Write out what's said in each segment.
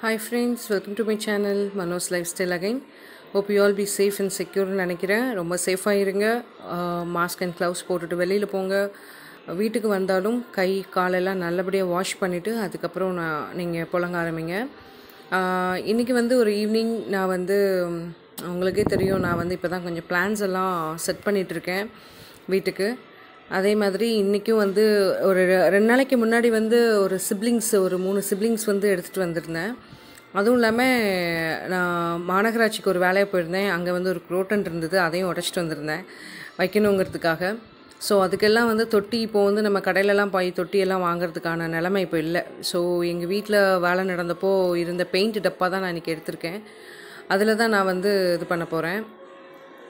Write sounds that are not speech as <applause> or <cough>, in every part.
hi friends welcome to my channel Manos life style again hope you all be safe and செக்யூர்னு நினைக்கிறேன் ரொம்ப சேஃபாக இருங்க மாஸ்க் அண்ட் க்ளவுஸ் போட்டுட்டு வெளியில் போங்க வீட்டுக்கு வந்தாலும் கை காலெல்லாம் நல்லபடியாக வாஷ் பண்ணிவிட்டு அதுக்கப்புறம் நான் நீங்கள் புழங்க ஆரம்பிங்க இன்றைக்கி வந்து ஒரு ஈவினிங் நான் வந்து உங்களுக்கே தெரியும் நான் வந்து இப்போ தான் கொஞ்சம் பிளான்ஸ் எல்லாம் செட் பண்ணிகிட்ருக்கேன் வீட்டுக்கு அதே மாதிரி இன்றைக்கும் வந்து ஒரு ரெண்டு நாளைக்கு முன்னாடி வந்து ஒரு சிப்ளிங்ஸ் ஒரு மூணு சிப்ளிங்ஸ் வந்து எடுத்துகிட்டு வந்திருந்தேன் அதுவும் இல்லாமல் நான் மாநகராட்சிக்கு ஒரு வேலையை போயிருந்தேன் அங்கே வந்து ஒரு குரோட்டன் இருந்தது அதையும் உடச்சிட்டு வந்திருந்தேன் வைக்கணுங்கிறதுக்காக ஸோ அதுக்கெல்லாம் வந்து தொட்டி இப்போ வந்து நம்ம கடையிலலாம் போய் தொட்டியெல்லாம் வாங்குறதுக்கான நிலமை இப்போ இல்லை ஸோ எங்கள் வீட்டில் வேலை நடந்தப்போ இருந்த பெயிண்ட் டப்பா தான் நான் இன்றைக்கி எடுத்திருக்கேன் அதில் தான் நான் வந்து இது பண்ண போகிறேன்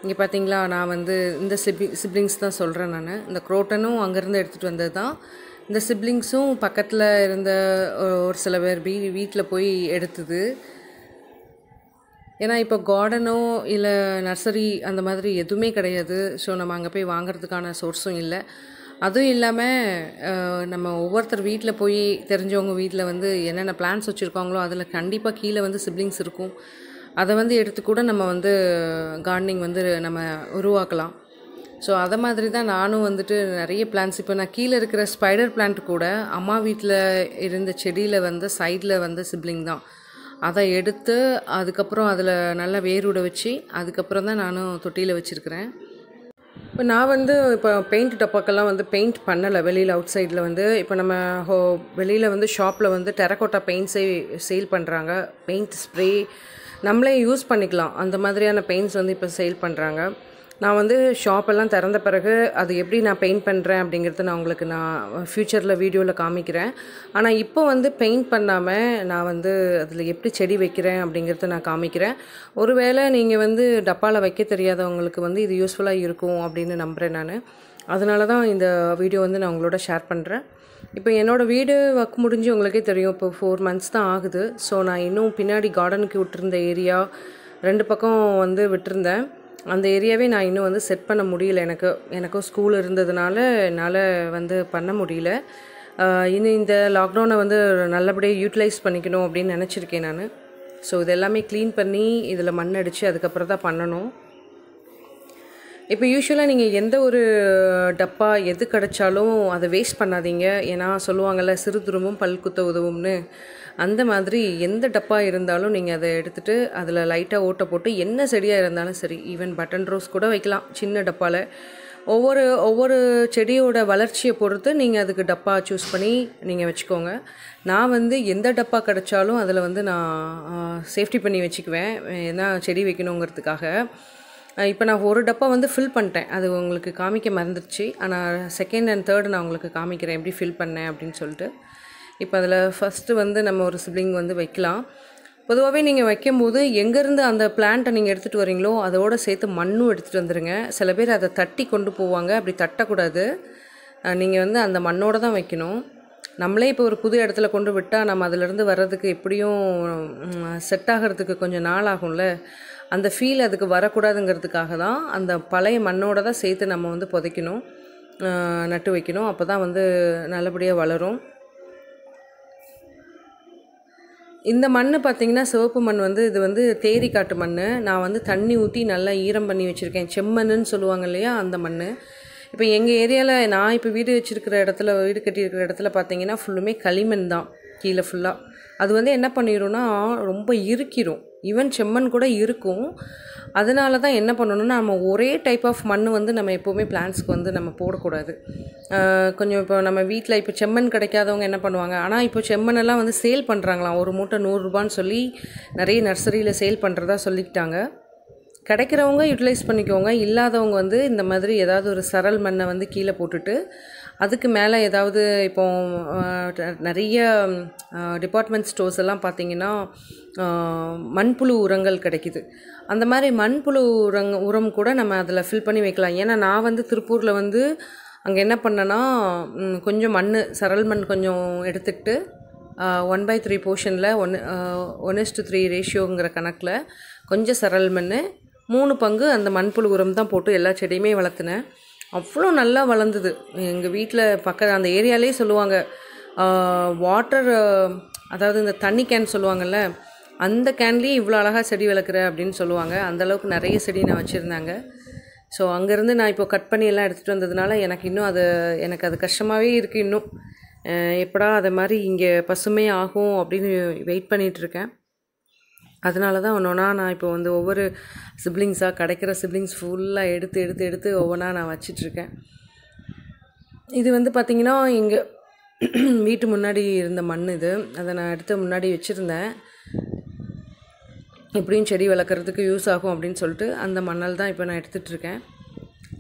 இங்கே பார்த்தீங்களா நான் வந்து இந்த சிப்ளி சிப்ளிங்ஸ் தான் சொல்கிறேன் நான் இந்த குரோட்டனும் அங்கேருந்து எடுத்துகிட்டு வந்தது தான் இந்த சிப்ளிங்ஸும் பக்கத்தில் இருந்த ஒரு சில பேர் வீ வீட்டில் போய் எடுத்தது ஏன்னா இப்போ கார்டனோ இல்லை நர்சரி அந்த மாதிரி எதுவுமே கிடையாது ஸோ நம்ம அங்கே போய் வாங்கிறதுக்கான சோர்ஸும் இல்லை அதுவும் இல்லாமல் நம்ம ஒவ்வொருத்தர் வீட்டில் போய் தெரிஞ்சவங்க வீட்டில் வந்து என்னென்ன பிளான்ஸ் வச்சுருக்காங்களோ அதில் கண்டிப்பாக கீழே வந்து சிப்ளிங்ஸ் இருக்கும் அதை வந்து எடுத்து கூட நம்ம வந்து கார்டனிங் வந்து நம்ம உருவாக்கலாம் ஸோ அதை மாதிரி தான் நானும் வந்துட்டு நிறைய பிளான்ஸ் இப்போ நான் கீழே இருக்கிற ஸ்பைடர் பிளான்ட் கூட அம்மா வீட்டில் இருந்த செடியில் வந்து சைடில் வந்து சிப்ளிங் தான் அதை எடுத்து அதுக்கப்புறம் அதில் நல்லா வேரூட வச்சு அதுக்கப்புறம் தான் நானும் தொட்டியில் வச்சுருக்கிறேன் இப்போ நான் வந்து இப்போ பெயிண்ட் டப்பாக்கெல்லாம் வந்து பெயிண்ட் பண்ணலை வெளியில் அவுட் சைடில் வந்து இப்போ நம்ம ஹோ வெளியில் வந்து ஷாப்பில் வந்து டெரக்கோட்டா பெயிண்ட்ஸே சேல் பண்ணுறாங்க பெயிண்ட் ஸ்ப்ரே நம்மளே யூஸ் பண்ணிக்கலாம் அந்த மாதிரியான பெயிண்ட்ஸ் வந்து இப்போ சேல் பண்ணுறாங்க நான் வந்து ஷாப்பெல்லாம் திறந்த பிறகு அது எப்படி நான் பெயிண்ட் பண்ணுறேன் அப்படிங்கிறது நான் உங்களுக்கு நான் ஃப்யூச்சரில் வீடியோவில் காமிக்கிறேன் ஆனால் இப்போ வந்து பெயிண்ட் பண்ணாமல் நான் வந்து அதில் எப்படி செடி வைக்கிறேன் அப்படிங்கிறத நான் காமிக்கிறேன் ஒருவேளை நீங்கள் வந்து டப்பாவில் வைக்க தெரியாதவங்களுக்கு வந்து இது யூஸ்ஃபுல்லாக இருக்கும் அப்படின்னு நம்புகிறேன் நான் அதனால தான் இந்த வீடியோ வந்து நான் உங்களோட ஷேர் பண்ணுறேன் இப்போ என்னோடய வீடு ஒர்க் முடிஞ்சு உங்களுக்கே தெரியும் இப்போ ஃபோர் மந்த்ஸ் தான் ஆகுது ஸோ நான் இன்னும் பின்னாடி கார்டனுக்கு விட்டுருந்த ஏரியா ரெண்டு பக்கம் வந்து விட்டுருந்தேன் அந்த ஏரியாவே நான் இன்னும் வந்து செட் பண்ண முடியல எனக்கு எனக்கும் ஸ்கூல் இருந்ததுனால என்னால் வந்து பண்ண முடியல இன்னும் இந்த லாக்டவுனை வந்து நல்லபடியாக யூட்டிலைஸ் பண்ணிக்கணும் அப்படின்னு நினச்சிருக்கேன் நான் ஸோ இதெல்லாமே க்ளீன் பண்ணி இதில் மண் அடித்து அதுக்கப்புறம் தான் பண்ணணும் இப்போ யூஸ்வலாக நீங்கள் எந்த ஒரு டப்பா எது கிடச்சாலும் அதை வேஸ்ட் பண்ணாதீங்க ஏன்னா சொல்லுவாங்கள்ல சிறு துரும்பும் பல் குத்த உதவும்னு அந்த மாதிரி எந்த டப்பா இருந்தாலும் நீங்கள் அதை எடுத்துகிட்டு அதில் லைட்டாக ஓட்டை போட்டு என்ன செடியாக இருந்தாலும் சரி ஈவன் பட்டன் ரோஸ் கூட வைக்கலாம் சின்ன டப்பாவில் ஒவ்வொரு ஒவ்வொரு செடியோட வளர்ச்சியை பொறுத்து நீங்கள் அதுக்கு டப்பா சூஸ் பண்ணி நீங்கள் வச்சுக்கோங்க நான் வந்து எந்த டப்பா கிடச்சாலும் அதில் வந்து நான் சேஃப்டி பண்ணி வச்சுக்குவேன் ஏன்னா செடி வைக்கணுங்கிறதுக்காக இப்போ நான் ஒரு டப்பா வந்து ஃபில் பண்ணிட்டேன் அது உங்களுக்கு காமிக்க மறந்துடுச்சு ஆனால் செகண்ட் அண்ட் தேர்டு நான் உங்களுக்கு காமிக்கிறேன் எப்படி ஃபில் பண்ணேன் அப்படின்னு சொல்லிட்டு இப்போ அதில் ஃபஸ்ட்டு வந்து நம்ம ஒரு சிப்ளிங் வந்து வைக்கலாம் பொதுவாகவே நீங்கள் வைக்கும்போது எங்கேருந்து அந்த பிளான்ட்டை நீங்கள் எடுத்துகிட்டு வரீங்களோ அதோடு சேர்த்து மண்ணும் எடுத்துகிட்டு வந்துடுங்க சில பேர் அதை தட்டி கொண்டு போவாங்க அப்படி தட்டக்கூடாது நீங்கள் வந்து அந்த மண்ணோடு தான் வைக்கணும் நம்மளே இப்போ ஒரு புது இடத்துல கொண்டு விட்டால் நம்ம அதிலேருந்து வர்றதுக்கு எப்படியும் செட் ஆகிறதுக்கு கொஞ்சம் நாள் ஆகும்ல அந்த ஃபீல் அதுக்கு வரக்கூடாதுங்கிறதுக்காக தான் அந்த பழைய மண்ணோடு தான் சேர்த்து நம்ம வந்து புதைக்கணும் நட்டு வைக்கணும் அப்போ தான் வந்து நல்லபடியாக வளரும் இந்த மண் பார்த்திங்கன்னா சிவப்பு மண் வந்து இது வந்து தேரி காட்டு மண் நான் வந்து தண்ணி ஊற்றி நல்லா ஈரம் பண்ணி வச்சுருக்கேன் செம்மண்ணுன்னு சொல்லுவாங்க இல்லையா அந்த மண் இப்போ எங்கள் ஏரியாவில் நான் இப்போ வீடு வச்சுருக்கிற இடத்துல வீடு கட்டியிருக்கிற இடத்துல பார்த்தீங்கன்னா ஃபுல்லுமே களிமண் தான் கீழே ஃபுல்லாக அது வந்து என்ன பண்ணிடும்னா ரொம்ப இருக்கிறோம் ஈவன் செம்மண் கூட இருக்கும் அதனால தான் என்ன பண்ணணும்னா நம்ம ஒரே டைப் ஆஃப் மண் வந்து நம்ம எப்போவுமே பிளான்ஸ்க்கு வந்து நம்ம போடக்கூடாது கொஞ்சம் இப்போ நம்ம வீட்டில் இப்போ செம்மண் கிடைக்காதவங்க என்ன பண்ணுவாங்க ஆனால் இப்போ செம்மண்ணெல்லாம் வந்து சேல் பண்ணுறாங்களாம் ஒரு மூட்டை நூறுரூபான்னு சொல்லி நிறைய நர்சரியில் சேல் பண்ணுறதா சொல்லிக்கிட்டாங்க கிடைக்கிறவங்க யூட்டிலைஸ் பண்ணிக்கோங்க இல்லாதவங்க வந்து இந்த மாதிரி ஏதாவது ஒரு சரல் மண்ணை வந்து கீழே போட்டுட்டு அதுக்கு மேலே ஏதாவது இப்போ நிறைய டிபார்ட்மெண்ட் ஸ்டோர்ஸ் எல்லாம் பார்த்தீங்கன்னா மண்புழு உரங்கள் கிடைக்கிது அந்த மாதிரி மண்புழு உரங் உரம் கூட நம்ம அதில் ஃபில் பண்ணி வைக்கலாம் ஏன்னா நான் வந்து திருப்பூரில் வந்து அங்கே என்ன பண்ணேன்னா கொஞ்சம் மண் சரல் மண் கொஞ்சம் எடுத்துக்கிட்டு ஒன் பை த்ரீ போர்ஷனில் ஒன் ஒன் எஸ்டு த்ரீ ரேஷியோங்கிற கணக்கில் கொஞ்சம் சரல் மண் மூணு பங்கு அந்த மண்புழு உரம் தான் போட்டு எல்லா செடியுமே வளர்த்துனேன் அவ்வளோ நல்லா வளர்ந்தது எங்கள் வீட்டில் பக்க அந்த ஏரியாலே சொல்லுவாங்க வாட்டர் அதாவது இந்த தண்ணி கேன் சொல்லுவாங்கள்ல அந்த கேன்லேயே இவ்வளோ அழகாக செடி வளர்க்குற அப்படின்னு சொல்லுவாங்க அந்தளவுக்கு நிறைய செடி நான் வச்சுருந்தாங்க ஸோ அங்கேருந்து நான் இப்போ கட் பண்ணி எல்லாம் எடுத்துகிட்டு வந்ததுனால எனக்கு இன்னும் அது எனக்கு அது கஷ்டமாகவே இருக்குது இன்னும் எப்படா அதை மாதிரி இங்கே பசுமை ஆகும் அப்படின்னு வெயிட் பண்ணிகிட்ருக்கேன் அதனால தான் ஒன்றுனா நான் இப்போ வந்து ஒவ்வொரு சிப்ளிங்ஸாக கிடைக்கிற சிப்ளிங்ஸ் ஃபுல்லாக எடுத்து எடுத்து எடுத்து ஒவ்வொன்றா நான் வச்சிட்ருக்கேன் இது வந்து பார்த்திங்கன்னா இங்கே <clears throat> வீட்டு முன்னாடி இருந்த மண் இது அதை நான் எடுத்து முன்னாடி வச்சுருந்தேன் எப்படியும் செடி வளர்க்குறதுக்கு யூஸ் ஆகும் அப்படின்னு சொல்லிட்டு அந்த மணல் தான் இப்போ நான் எடுத்துகிட்ருக்கேன்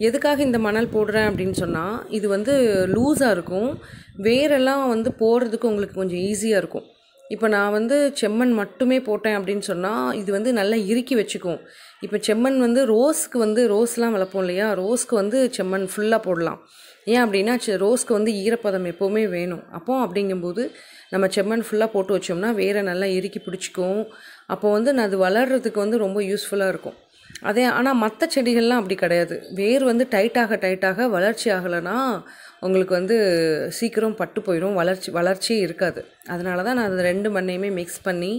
எதுக்காக இந்த மணல் போடுறேன் அப்படின்னு சொன்னால் இது வந்து லூஸாக இருக்கும் வேரெல்லாம் வந்து போடுறதுக்கு உங்களுக்கு கொஞ்சம் ஈஸியாக இருக்கும் இப்போ நான் வந்து செம்மண் மட்டுமே போட்டேன் அப்படின்னு சொன்னால் இது வந்து நல்லா இறுக்கி வச்சுக்கும் இப்போ செம்மண் வந்து ரோஸ்க்கு வந்து ரோஸ்லாம் வளர்ப்போம் இல்லையா ரோஸ்க்கு வந்து செம்மண் ஃபுல்லாக போடலாம் ஏன் அப்படின்னா ரோஸ்க்கு வந்து ஈரப்பதம் எப்போவுமே வேணும் அப்போ அப்படிங்கும்போது நம்ம செம்மண் ஃபுல்லாக போட்டு வச்சோம்னா வேறு நல்லா இறுக்கி பிடிச்சிக்கும் அப்போ வந்து நான் அது வளர்கிறதுக்கு வந்து ரொம்ப யூஸ்ஃபுல்லாக இருக்கும் அதே ஆனால் மற்ற செடிகள்லாம் அப்படி கிடையாது வேர் வந்து டைட்டாக டைட்டாக வளர்ச்சி ஆகலைன்னா உங்களுக்கு வந்து சீக்கிரம் பட்டு போயிடும் வளர்ச்சி வளர்ச்சியே இருக்காது அதனால தான் நான் அது ரெண்டு மண்ணையுமே மிக்ஸ் பண்ணி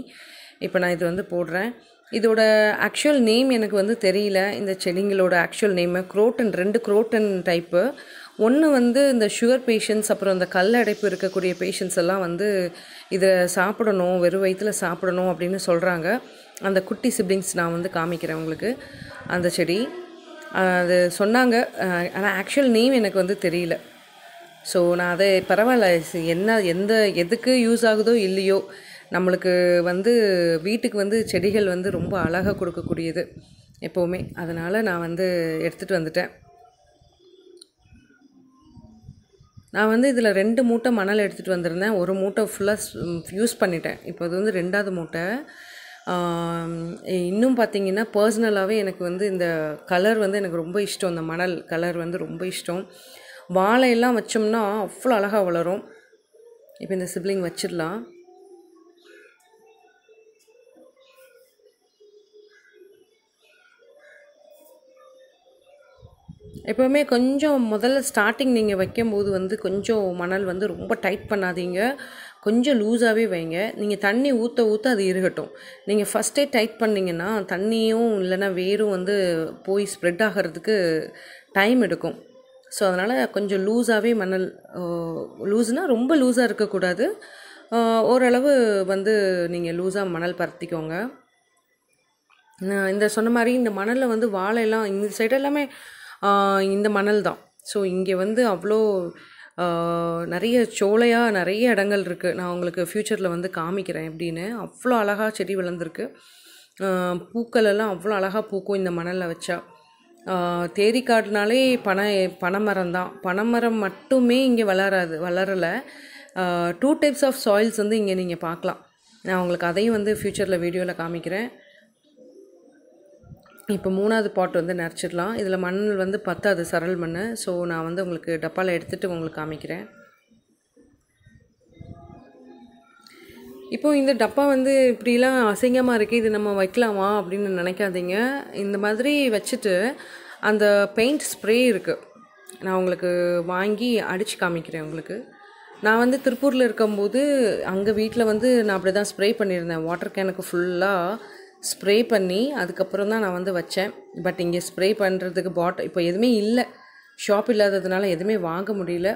இப்போ நான் இது வந்து போடுறேன் இதோட ஆக்சுவல் நேம் எனக்கு வந்து தெரியல இந்த செடிங்களோட ஆக்சுவல் நேமு குரோட்டன் ரெண்டு குரோட்டன் டைப்பு ஒன்று வந்து இந்த சுகர் பேஷண்ட்ஸ் அப்புறம் இந்த கல் அடைப்பு இருக்கக்கூடிய பேஷண்ட்ஸ் எல்லாம் வந்து இதை சாப்பிடணும் வெறும் வயிற்றில் சாப்பிடணும் அப்படின்னு சொல்கிறாங்க அந்த குட்டி சிப்ளிங்ஸ் நான் வந்து காமிக்கிறேன் உங்களுக்கு அந்த செடி அது சொன்னாங்க ஆனால் ஆக்சுவல் நேம் எனக்கு வந்து தெரியல ஸோ நான் அதை பரவாயில்ல என்ன எந்த எதுக்கு யூஸ் ஆகுதோ இல்லையோ நம்மளுக்கு வந்து வீட்டுக்கு வந்து செடிகள் வந்து ரொம்ப அழகாக கொடுக்கக்கூடியது எப்போவுமே அதனால் நான் வந்து எடுத்துகிட்டு வந்துட்டேன் நான் வந்து இதில் ரெண்டு மூட்டை மணல் எடுத்துகிட்டு வந்திருந்தேன் ஒரு மூட்டை ஃபுல்லாக யூஸ் பண்ணிட்டேன் இப்போ அது வந்து ரெண்டாவது மூட்டை இன்னும் பார்த்திங்கன்னா பர்சனலாகவே எனக்கு வந்து இந்த கலர் வந்து எனக்கு ரொம்ப இஷ்டம் இந்த மணல் கலர் வந்து ரொம்ப இஷ்டம் வாழையெல்லாம் வச்சோம்னா அவ்வளோ அழகாக வளரும் இப்போ இந்த சிப்ளிங் வச்சிடலாம் எப்போவுமே கொஞ்சம் முதல்ல ஸ்டார்டிங் நீங்கள் வைக்கும்போது வந்து கொஞ்சம் மணல் வந்து ரொம்ப டைட் பண்ணாதீங்க கொஞ்சம் லூஸாகவே வைங்க நீங்கள் தண்ணி ஊற்ற ஊற்ற அது இருக்கட்டும் நீங்கள் ஃபஸ்ட்டே டைட் பண்ணிங்கன்னா தண்ணியும் இல்லைன்னா வேரும் வந்து போய் ஸ்ப்ரெட் ஆகிறதுக்கு டைம் எடுக்கும் ஸோ அதனால் கொஞ்சம் லூஸாகவே மணல் லூஸ்னால் ரொம்ப லூஸாக இருக்கக்கூடாது ஓரளவு வந்து நீங்கள் லூஸாக மணல் பரத்திக்கோங்க இந்த சொன்ன மாதிரி இந்த மணலில் வந்து எல்லாம் இந்த சைடு எல்லாமே இந்த மணல் தான் ஸோ இங்கே வந்து அவ்வளோ நிறைய சோலையாக நிறைய இடங்கள் இருக்குது நான் உங்களுக்கு ஃப்யூச்சரில் வந்து காமிக்கிறேன் எப்படின்னு அவ்வளோ அழகாக செடி வளர்ந்துருக்கு பூக்கள் எல்லாம் அவ்வளோ அழகாக பூக்கும் இந்த மணலில் வச்சா தேரிக்காடுனாலே பனை பனைமரம் தான் பனைமரம் மட்டுமே இங்கே வளராது வளரலை டூ டைப்ஸ் ஆஃப் சாயில்ஸ் வந்து இங்கே நீங்கள் பார்க்கலாம் நான் உங்களுக்கு அதையும் வந்து ஃப்யூச்சரில் வீடியோவில் காமிக்கிறேன் இப்போ மூணாவது பாட்டு வந்து நிறச்சிடலாம் இதில் மண்ணில் வந்து பத்தாது சரல் மண் ஸோ நான் வந்து உங்களுக்கு டப்பாவில் எடுத்துகிட்டு உங்களுக்கு காமிக்கிறேன் இப்போ இந்த டப்பா வந்து இப்படிலாம் அசிங்கமாக இருக்குது இது நம்ம வைக்கலாமா அப்படின்னு நினைக்காதீங்க இந்த மாதிரி வச்சுட்டு அந்த பெயிண்ட் ஸ்ப்ரே இருக்குது நான் உங்களுக்கு வாங்கி அடித்து காமிக்கிறேன் உங்களுக்கு நான் வந்து திருப்பூரில் இருக்கும்போது அங்கே வீட்டில் வந்து நான் அப்படி தான் ஸ்ப்ரே பண்ணியிருந்தேன் வாட்டர் கேனுக்கு ஃபுல்லாக ஸ்ப்ரே பண்ணி அதுக்கப்புறம் தான் நான் வந்து வச்சேன் பட் இங்கே ஸ்ப்ரே பண்ணுறதுக்கு பாட் இப்போ எதுவுமே இல்லை ஷாப் இல்லாததுனால எதுவுமே வாங்க முடியல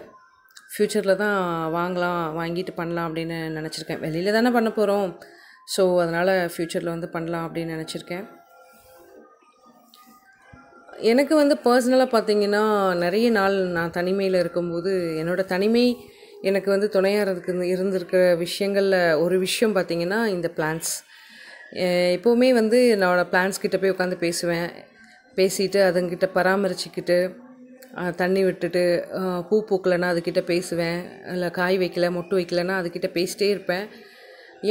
ஃப்யூச்சரில் தான் வாங்கலாம் வாங்கிட்டு பண்ணலாம் அப்படின்னு நினச்சிருக்கேன் வெளியில் தானே பண்ண போகிறோம் ஸோ அதனால் ஃப்யூச்சரில் வந்து பண்ணலாம் அப்படின்னு நினச்சிருக்கேன் எனக்கு வந்து பர்சனலாக பார்த்திங்கன்னா நிறைய நாள் நான் தனிமையில் இருக்கும்போது என்னோடய தனிமை எனக்கு வந்து துணையாகிறதுக்கு இருந்திருக்கிற விஷயங்களில் ஒரு விஷயம் பார்த்திங்கன்னா இந்த பிளான்ஸ் எப்போவுமே வந்து என்னோடய பிளான்ஸ் கிட்டே போய் உட்காந்து பேசுவேன் பேசிட்டு அதுங்கிட்ட பராமரிச்சுக்கிட்டு தண்ணி விட்டுட்டு பூ பூக்கலைன்னா அதுக்கிட்ட பேசுவேன் இல்லை காய் வைக்கல மொட்டு வைக்கலைன்னா அதுக்கிட்ட பேசிட்டே இருப்பேன்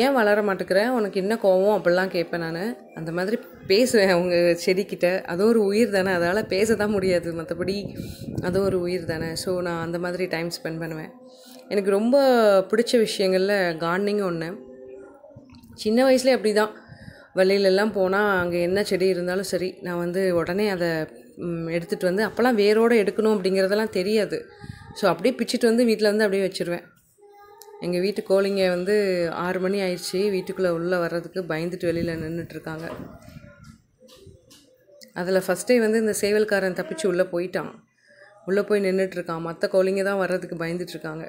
ஏன் வளர மாட்டேக்கிறேன் உனக்கு என்ன கோவம் அப்படிலாம் கேட்பேன் நான் அந்த மாதிரி பேசுவேன் அவங்க செடிக்கிட்ட அது ஒரு உயிர் தானே அதனால் பேச தான் முடியாது மற்றபடி அது ஒரு உயிர் தானே ஸோ நான் அந்த மாதிரி டைம் ஸ்பெண்ட் பண்ணுவேன் எனக்கு ரொம்ப பிடிச்ச விஷயங்களில் கார்டனிங் ஒன்று சின்ன வயசுலேயே அப்படி தான் வழியிலெல்லாம் போனால் அங்கே என்ன செடி இருந்தாலும் சரி நான் வந்து உடனே அதை எடுத்துகிட்டு வந்து அப்போல்லாம் வேரோடு எடுக்கணும் அப்படிங்கிறதெல்லாம் தெரியாது ஸோ அப்படியே பிச்சுட்டு வந்து வீட்டில் வந்து அப்படியே வச்சுருவேன் எங்கள் வீட்டு கோழிங்க வந்து ஆறு மணி ஆயிடுச்சு வீட்டுக்குள்ளே உள்ளே வர்றதுக்கு பயந்துட்டு வெளியில் நின்றுட்டுருக்காங்க அதில் ஃபஸ்ட்டே வந்து இந்த சேவல்காரன் தப்பிச்சு உள்ளே போயிட்டான் உள்ளே போய் நின்றுட்டுருக்கான் மற்ற கோழிங்க தான் வர்றதுக்கு பயந்துட்டுருக்காங்க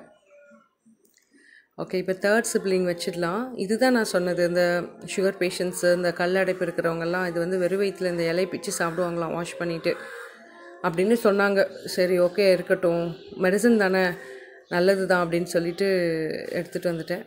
ஓகே இப்போ தேர்ட் சிப்ளிங் வச்சிடலாம் இதுதான் நான் சொன்னது இந்த சுகர் பேஷண்ட்ஸு இந்த கல்லடைப்பு இருக்கிறவங்கெல்லாம் இது வந்து வெறும் வயிற்றில் இந்த இலை பிச்சு சாப்பிடுவாங்களாம் வாஷ் பண்ணிவிட்டு அப்படின்னு சொன்னாங்க சரி ஓகே இருக்கட்டும் மெடிசன் தானே நல்லது தான் அப்படின்னு சொல்லிட்டு எடுத்துகிட்டு வந்துட்டேன்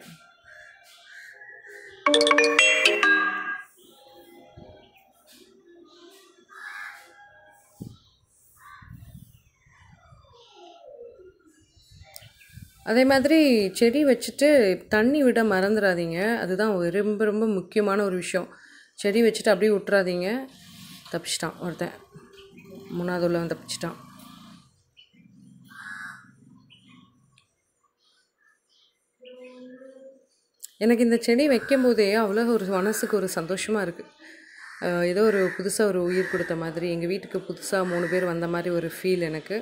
அதே மாதிரி செடி வச்சுட்டு தண்ணி விட மறந்துடாதீங்க அதுதான் ரொம்ப ரொம்ப முக்கியமான ஒரு விஷயம் செடி வச்சுட்டு அப்படியே விட்டுறாதீங்க தப்பிச்சிட்டான் ஒருத்தன் மூணாவது உள்ளவன் தப்பிச்சிட்டான் எனக்கு இந்த செடி வைக்கும்போதே அவ்வளோ ஒரு மனசுக்கு ஒரு சந்தோஷமாக இருக்குது ஏதோ ஒரு புதுசாக ஒரு உயிர் கொடுத்த மாதிரி எங்கள் வீட்டுக்கு புதுசாக மூணு பேர் வந்த மாதிரி ஒரு ஃபீல் எனக்கு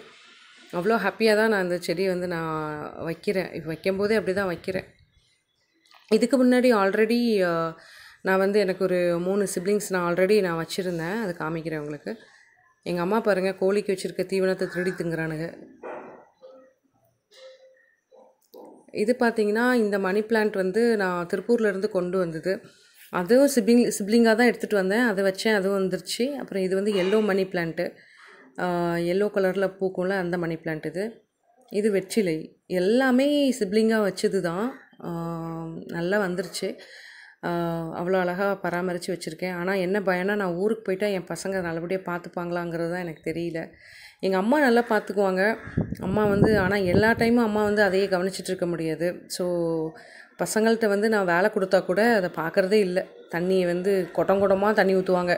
அவ்வளோ ஹாப்பியாக தான் நான் அந்த செடி வந்து நான் வைக்கிறேன் வைக்கும்போதே அப்படி தான் வைக்கிறேன் இதுக்கு முன்னாடி ஆல்ரெடி நான் வந்து எனக்கு ஒரு மூணு சிப்ளிங்ஸ் நான் ஆல்ரெடி நான் வச்சுருந்தேன் அது காமிக்கிறேன் உங்களுக்கு எங்கள் அம்மா பாருங்கள் கோழிக்கு வச்சுருக்க தீவனத்தை திருடி திங்குறானுங்க இது பார்த்திங்கன்னா இந்த மணி பிளான்ட் வந்து நான் திருப்பூர்லேருந்து கொண்டு வந்தது அதுவும் சிப்ளிங் சிப்ளிங்காக தான் எடுத்துகிட்டு வந்தேன் அதை வச்சேன் அதுவும் வந்துருச்சு அப்புறம் இது வந்து எல்லோ மணி பிளான்ட்டு எல்லோ கலரில் பூக்கும்ல அந்த மணி பிளான்ட் இது இது வெற்றிலை எல்லாமே சிப்ளிங்காக வச்சது தான் நல்லா வந்துருச்சு அவ்வளோ அழகாக பராமரித்து வச்சுருக்கேன் ஆனால் என்ன பயம்னா நான் ஊருக்கு போயிட்டால் என் பசங்க நல்லபடியாக பார்த்துப்பாங்களாங்கிறது தான் எனக்கு தெரியல எங்கள் அம்மா நல்லா பார்த்துக்குவாங்க அம்மா வந்து ஆனால் எல்லா டைமும் அம்மா வந்து அதையே கவனிச்சிட்டு இருக்க முடியாது ஸோ பசங்கள்கிட்ட வந்து நான் வேலை கொடுத்தா கூட அதை பார்க்குறதே இல்லை தண்ணியை வந்து குடம் குடமாக தண்ணி ஊற்றுவாங்க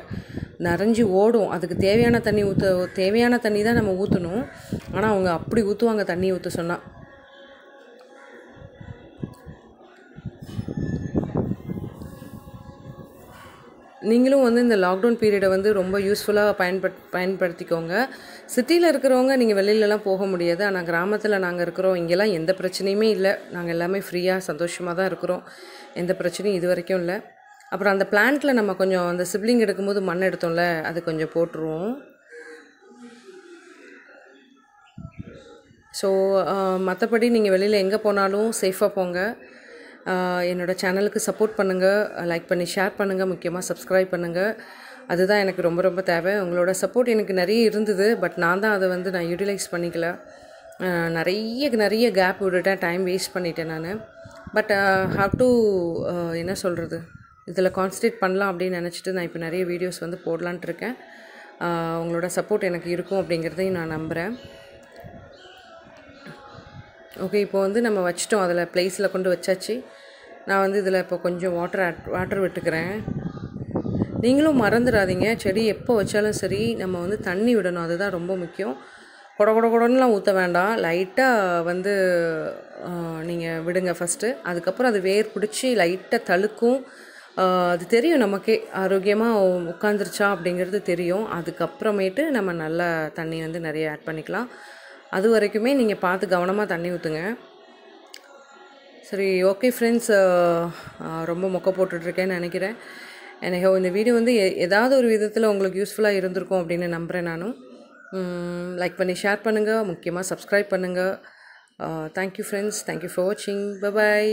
நிறைஞ்சி ஓடும் அதுக்கு தேவையான தண்ணி ஊற்ற தேவையான தண்ணி தான் நம்ம ஊற்றணும் ஆனால் அவங்க அப்படி ஊற்றுவாங்க தண்ணி ஊற்ற சொன்னால் நீங்களும் வந்து இந்த லாக்டவுன் பீரியடை வந்து ரொம்ப யூஸ்ஃபுல்லாக பயன்பட் பயன்படுத்திக்கோங்க சிட்டியில் இருக்கிறவங்க நீங்கள் வெளியிலலாம் போக முடியாது ஆனால் கிராமத்தில் நாங்கள் இருக்கிறோம் இங்கெல்லாம் எந்த பிரச்சனையுமே இல்லை நாங்கள் எல்லாமே ஃப்ரீயாக சந்தோஷமாக தான் இருக்கிறோம் எந்த பிரச்சனையும் இது வரைக்கும் இல்லை அப்புறம் அந்த பிளான்ட்டில் நம்ம கொஞ்சம் அந்த சிப்ளிங் எடுக்கும்போது மண் எடுத்தோம்ல அது கொஞ்சம் போட்டுருவோம் ஸோ மற்றபடி நீங்கள் வெளியில் எங்கே போனாலும் சேஃபாக போங்க என்னோடய சேனலுக்கு சப்போர்ட் பண்ணுங்கள் லைக் பண்ணி ஷேர் பண்ணுங்கள் முக்கியமாக சப்ஸ்கிரைப் பண்ணுங்கள் அதுதான் எனக்கு ரொம்ப ரொம்ப தேவை உங்களோட சப்போர்ட் எனக்கு நிறைய இருந்தது பட் நான் தான் அதை வந்து நான் யூட்டிலைஸ் பண்ணிக்கல நிறைய நிறைய கேப் விட்டுட்டேன் டைம் வேஸ்ட் பண்ணிட்டேன் நான் பட் ஹவ் டு என்ன சொல்கிறது இதில் கான்சன்ட்ரேட் பண்ணலாம் அப்படின்னு நினச்சிட்டு நான் இப்போ நிறைய வீடியோஸ் வந்து போடலான்ட்டு இருக்கேன் உங்களோட சப்போர்ட் எனக்கு இருக்கும் அப்படிங்கிறதையும் நான் நம்புகிறேன் ஓகே இப்போ வந்து நம்ம வச்சிட்டோம் அதில் ப்ளேஸில் கொண்டு வச்சாச்சு நான் வந்து இதில் இப்போ கொஞ்சம் வாட்டர் வாட்டர் விட்டுக்கிறேன் நீங்களும் மறந்துடாதீங்க செடி எப்போ வச்சாலும் சரி நம்ம வந்து தண்ணி விடணும் அதுதான் ரொம்ப முக்கியம் கொட கொட கொடன்னுலாம் ஊற்ற வேண்டாம் லைட்டாக வந்து நீங்கள் விடுங்க ஃபஸ்ட்டு அதுக்கப்புறம் அது வேர் பிடிச்சி லைட்டாக தழுக்கும் அது தெரியும் நமக்கே ஆரோக்கியமாக உட்காந்துருச்சா அப்படிங்கிறது தெரியும் அதுக்கப்புறமேட்டு நம்ம நல்லா தண்ணி வந்து நிறைய ஆட் பண்ணிக்கலாம் அது வரைக்குமே நீங்கள் பார்த்து கவனமாக தண்ணி ஊற்றுங்க சரி ஓகே ஃப்ரெண்ட்ஸ் ரொம்ப மொக்க போட்டுட்ருக்கேன்னு நினைக்கிறேன் எனக்கு இந்த வீடியோ வந்து ஏதாவது ஒரு விதத்தில் உங்களுக்கு யூஸ்ஃபுல்லாக இருந்திருக்கும் அப்படின்னு நம்புகிறேன் நானும் லைக் பண்ணி ஷேர் பண்ணுங்கள் முக்கியமாக சப்ஸ்கிரைப் பண்ணுங்கள் தேங்க்யூ ஃப்ரெண்ட்ஸ் தேங்க்யூ ஃபார் வாட்சிங் பபாய்